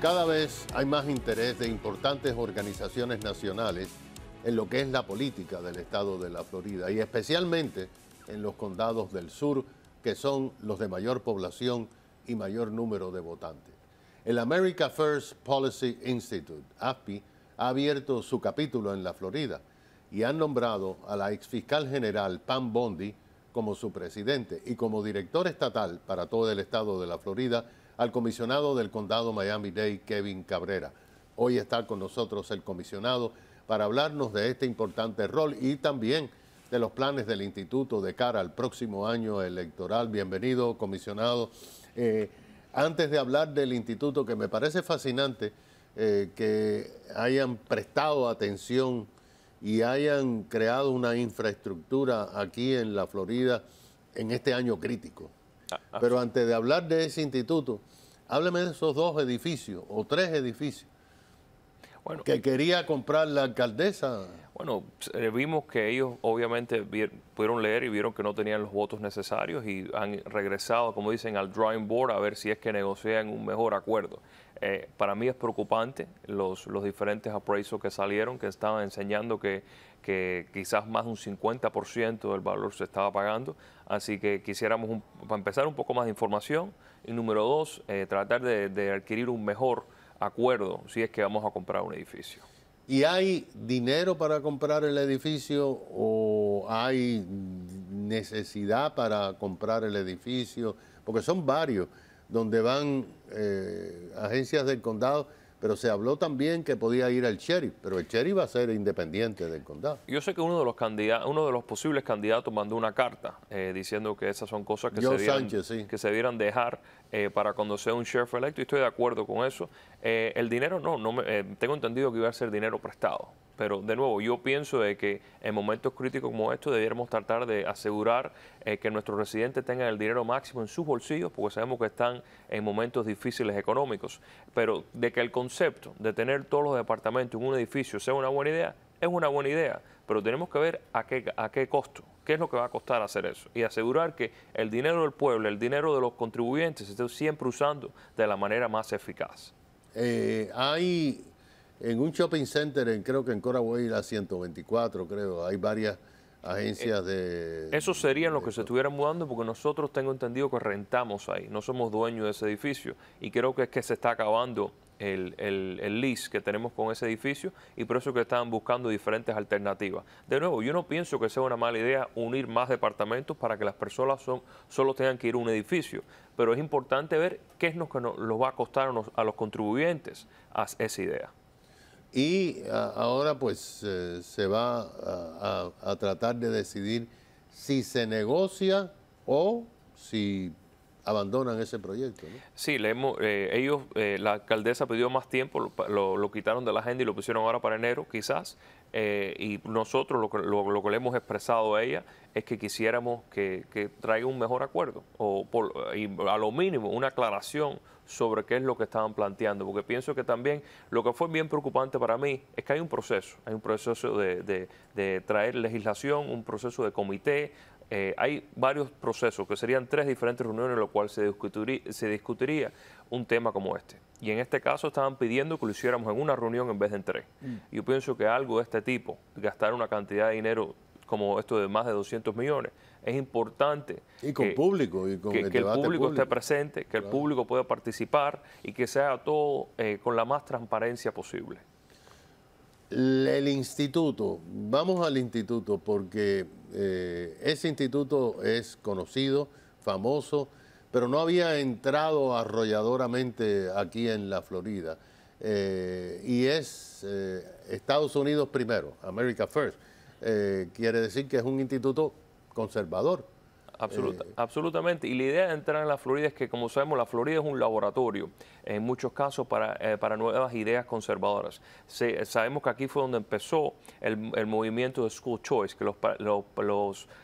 Cada vez hay más interés de importantes organizaciones nacionales en lo que es la política del estado de la Florida y especialmente en los condados del sur, que son los de mayor población y mayor número de votantes. El America First Policy Institute, AFPI, ha abierto su capítulo en la Florida y han nombrado a la exfiscal general Pam Bondi como su presidente y como director estatal para todo el estado de la Florida al comisionado del condado Miami-Dade, Kevin Cabrera. Hoy está con nosotros el comisionado para hablarnos de este importante rol y también de los planes del instituto de cara al próximo año electoral. Bienvenido, comisionado. Eh, antes de hablar del instituto, que me parece fascinante eh, que hayan prestado atención y hayan creado una infraestructura aquí en la Florida en este año crítico. Ah, ah. Pero antes de hablar de ese instituto, hábleme de esos dos edificios o tres edificios que quería comprar la alcaldesa. Bueno, eh, vimos que ellos obviamente pudieron leer y vieron que no tenían los votos necesarios y han regresado, como dicen, al drawing board a ver si es que negocian un mejor acuerdo. Eh, para mí es preocupante los, diferentes appraisals que salieron, que estaban enseñando que, quizás más de un 50% del valor se estaba pagando. Así que quisiéramos, para empezar, un poco más de información. Y número dos, eh, tratar de, de adquirir un mejor acuerdo si es que vamos a comprar un edificio. ¿Y hay dinero para comprar el edificio o hay necesidad para comprar el edificio? Porque son varios, donde van eh, agencias del condado pero se habló también que podía ir al sheriff, pero el sheriff va a ser independiente del condado. Yo sé que uno de los candidatos, uno de los posibles candidatos mandó una carta eh, diciendo que esas son cosas que, se dieran, dejar eh, para cuando sea un sheriff electo y estoy de acuerdo con eso. Eh, el dinero no, no me, tengo entendido que iba a ser dinero prestado. Pero de nuevo, yo pienso de que en momentos críticos como estos debiéramos tratar de asegurar eh, que nuestros residentes tengan el dinero máximo en sus bolsillos, porque sabemos que están en momentos difíciles económicos. Pero de que el concepto de tener todos los departamentos en un edificio sea una buena idea, es una buena idea, pero tenemos que ver a qué, a qué costo, qué es lo que va a costar hacer eso y asegurar que el dinero del pueblo, el dinero de los contribuyentes se esté siempre usando de la manera más eficaz. Eh, hay en un shopping center, en, creo que en Coraway, la 124, creo, hay varias agencias de... Eso serían los que se estuvieran mudando porque nosotros tengo entendido que rentamos ahí, no somos dueños de ese edificio y creo que es que se está acabando el, el, lease que tenemos con ese edificio y por eso que estaban buscando diferentes alternativas. De nuevo, yo no pienso que sea una mala idea unir más departamentos para que las personas solo tengan que ir a un edificio, pero es importante ver qué es lo que nos, va a costar a los, a los contribuyentes a esa idea. Y ahora pues eh, se va a tratar de decidir si se negocia o si abandonan ese proyecto. Sí, le hemos, eh, ellos, eh, la alcaldesa pidió más tiempo, lo, quitaron de la agenda y lo pusieron ahora para enero, quizás. Eh, y nosotros lo que, lo, que le hemos expresado a ella es que quisiéramos que, que traiga un mejor acuerdo o por, y a lo mínimo una aclaración sobre qué es lo que estaban planteando, porque pienso que también lo que fue bien preocupante para mí es que hay un proceso, hay un proceso de traer legislación, un proceso de comité, eh, hay varios procesos, que serían tres diferentes reuniones en las cuales se discutiría, un tema como este. Y en este caso estaban pidiendo que lo hiciéramos en una reunión en vez de en tres. Mm. Yo pienso que algo de este tipo, gastar una cantidad de dinero como esto de más de 200 millones, es importante. Y con que, público, que, el, público, esté presente, que el público pueda participar y que sea todo eh, con la más transparencia posible. El instituto, vamos al instituto porque eh, ese instituto es conocido, famoso, pero no había entrado arrolladoramente aquí en la Florida. Eh, y es eh, Estados Unidos primero, America First. quiere decir que es un instituto conservador. Absoluta, absolutamente. Y la idea de entrar en la Florida es que, como sabemos, la Florida es un laboratorio en muchos casos para, eh, nuevas ideas conservadoras. Eh, sabemos que aquí fue donde empezó el, movimiento de School Choice, que los, los,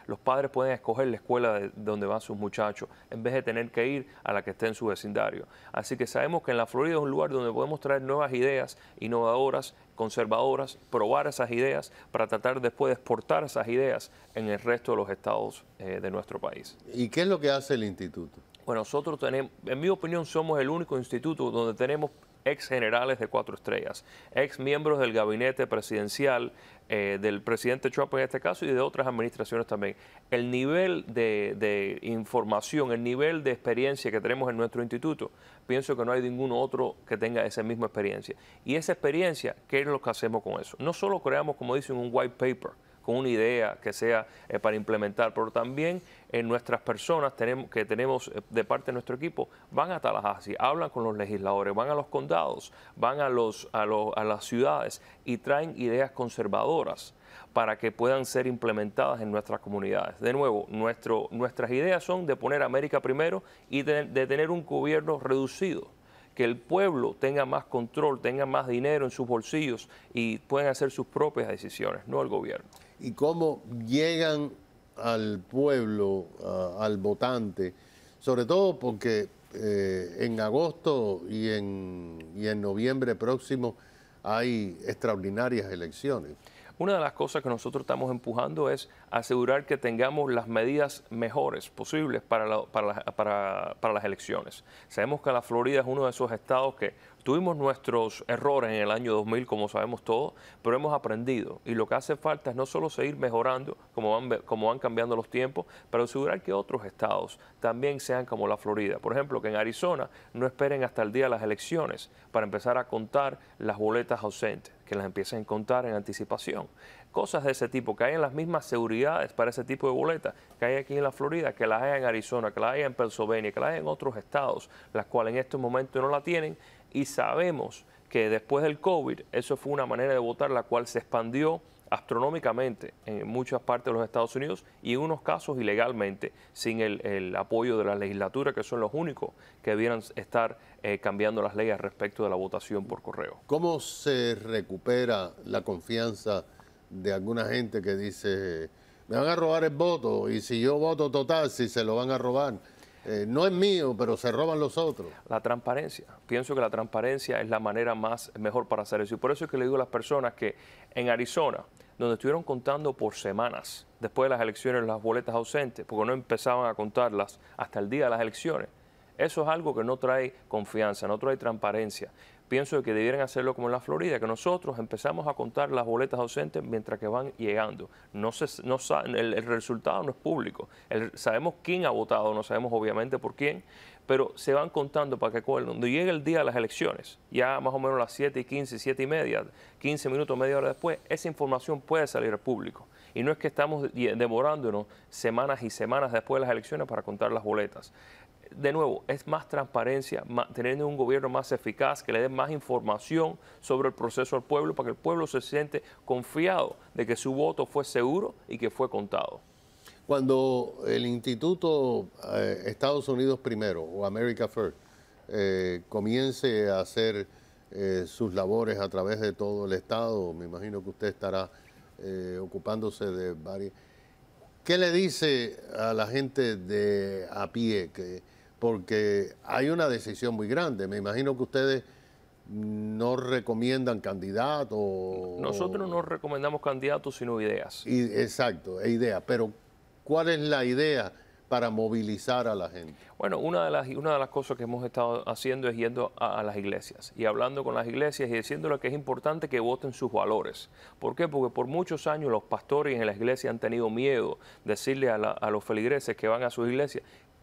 los, padres pueden escoger la escuela donde van sus muchachos, en vez de tener que ir a la que esté en su vecindario. Así que sabemos que en la Florida es un lugar donde podemos traer nuevas ideas innovadoras conservadoras, probar esas ideas para tratar después de exportar esas ideas en el resto de los estados eh, de nuestro país. ¿Y qué es lo que hace el instituto? Bueno, nosotros tenemos, en mi opinión, somos el único instituto donde tenemos ex generales de cuatro estrellas, ex miembros del gabinete presidencial eh, del presidente Trump en este caso y de otras administraciones también. El nivel de, de, información, el nivel de experiencia que tenemos en nuestro instituto, pienso que no hay ningún otro que tenga esa misma experiencia. Y esa experiencia, ¿qué es lo que hacemos con eso? No solo creamos, como dicen, un white paper, con una idea que sea eh, para implementar, pero también en nuestras personas tenemos, que tenemos eh, de parte de nuestro equipo van a Tallahassee, hablan con los legisladores, van a los condados, van a, a, las ciudades y traen ideas conservadoras para que puedan ser implementadas en nuestras comunidades. De nuevo, nuestras ideas son de poner América primero y de, de, tener un gobierno reducido, que el pueblo tenga más control, tenga más dinero en sus bolsillos y puedan hacer sus propias decisiones, no el gobierno y cómo llegan al pueblo, al votante, sobre todo porque eh, en agosto y y en noviembre próximo hay extraordinarias elecciones. Una de las cosas que nosotros estamos empujando es asegurar que tengamos las medidas mejores posibles para, para, las elecciones. Sabemos que la Florida es uno de esos estados que tuvimos nuestros errores en el año 2000, como sabemos todos, pero hemos aprendido. Y lo que hace falta es no solo seguir mejorando, como van, como van cambiando los tiempos, pero asegurar que otros estados también sean como la Florida. Por ejemplo, que en Arizona no esperen hasta el día de las elecciones para empezar a contar las boletas ausentes que las empiecen a contar en anticipación cosas de ese tipo, que hay en las mismas seguridades para ese tipo de boletas que hay aquí en la Florida, que las hay en Arizona, que las hay en Pennsylvania, que las hay en otros estados, las cuales en estos momentos no la tienen y sabemos que después del COVID eso fue una manera de votar la cual se expandió astronómicamente en muchas partes de los Estados Unidos y en unos casos ilegalmente, sin el, apoyo de la legislatura, que son los únicos que debieran estar eh, cambiando las leyes respecto de la votación por correo. ¿Cómo se recupera la confianza de alguna gente que dice, me van a robar el voto y si yo voto total, si se lo van a robar. Eh, no es mío, pero se roban los otros. La transparencia. Pienso que la transparencia es la manera más mejor para hacer eso. Y por eso es que le digo a las personas que en Arizona, donde estuvieron contando por semanas después de las elecciones las boletas ausentes, porque no empezaban a contarlas hasta el día de las elecciones, eso es algo que no trae confianza, no trae transparencia. Pienso que debieran hacerlo como en la Florida, que nosotros empezamos a contar las boletas ausentes mientras que van llegando. No se, el, resultado no es público. sabemos quién ha votado, no sabemos obviamente por quién, pero se van contando para que cuando llegue el día de las elecciones, ya más o menos las 7 y 15, 7 y media, 15 minutos, media hora después, esa información puede salir al público. Y no es que estamos demorándonos semanas y semanas después de las elecciones para contar las boletas de nuevo, es más transparencia, teniendo tener un gobierno más eficaz, que le dé más información sobre el proceso al pueblo para que el pueblo se siente confiado de que su voto fue seguro y que fue contado. Cuando el Instituto eh, Estados Unidos Primero o America First eh, comience a hacer eh, sus labores a través de todo el Estado, me imagino que usted estará ocupándose de varias... ¿Qué le dice a la gente de a pie que porque hay una decisión muy grande. Me imagino que ustedes no recomiendan candidatos. Nosotros no recomendamos candidatos, sino ideas. Y, exacto, e ideas. Pero, ¿cuál es la idea? para movilizar a la gente? Bueno, una de las, cosas que hemos estado haciendo es yendo a, las iglesias y hablando con las iglesias y diciéndoles que es importante que voten sus valores. ¿Por qué? Porque por muchos años los pastores en la iglesia han tenido miedo de decirle a, a los feligreses que van a sus iglesias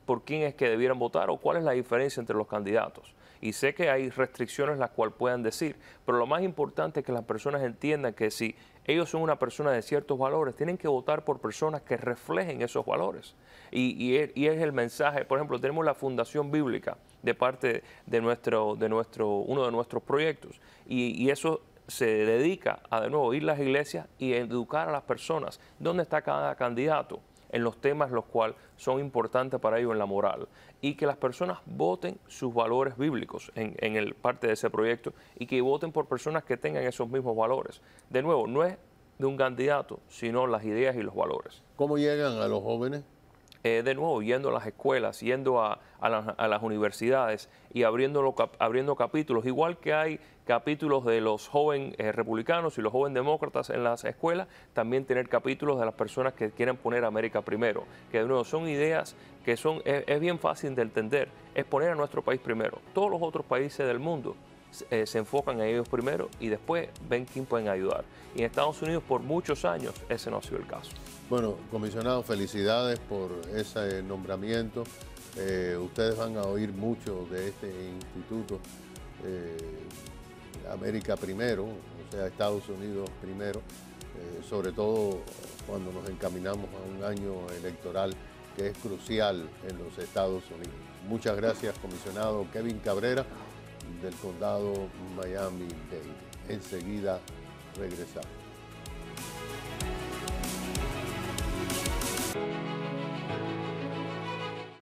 por quién es que debieran votar o cuál es la diferencia entre los candidatos. Y sé que hay restricciones las cuales puedan decir, pero lo más importante es que las personas entiendan que si ellos son una persona de ciertos valores, tienen que votar por personas que reflejen esos valores. Y, es, el mensaje, por ejemplo, tenemos la Fundación Bíblica de parte de, nuestro, de nuestro, uno de nuestros proyectos. Y, y eso se dedica a, de nuevo, ir a las iglesias y educar a las personas dónde está cada candidato en los temas los cuales son importantes para ellos en la moral y que las personas voten sus valores bíblicos en, el parte de ese proyecto y que voten por personas que tengan esos mismos valores. De nuevo, no es de un candidato, sino las ideas y los valores. ¿Cómo llegan a los jóvenes? Eh, de nuevo, yendo a las escuelas, yendo a, las universidades y abriendo, abriendo capítulos, igual que hay capítulos de los jóvenes eh, republicanos y los jóvenes demócratas en las escuelas, también tener capítulos de las personas que quieren poner a América primero, que de nuevo son ideas que son, es bien fácil de entender, es poner a nuestro país primero. Todos los otros países del mundo eh, se enfocan en ellos primero y después ven quién pueden ayudar. Y en Estados Unidos por muchos años ese no ha sido el caso. Bueno, comisionado, felicidades por ese nombramiento. Eh, ustedes van a oír mucho de este instituto. Eh, América primero, o sea, Estados Unidos primero, sobre todo cuando nos encaminamos a un año electoral que es crucial en los Estados Unidos. Muchas gracias, comisionado Kevin Cabrera del condado Miami-Dade. Enseguida regresamos.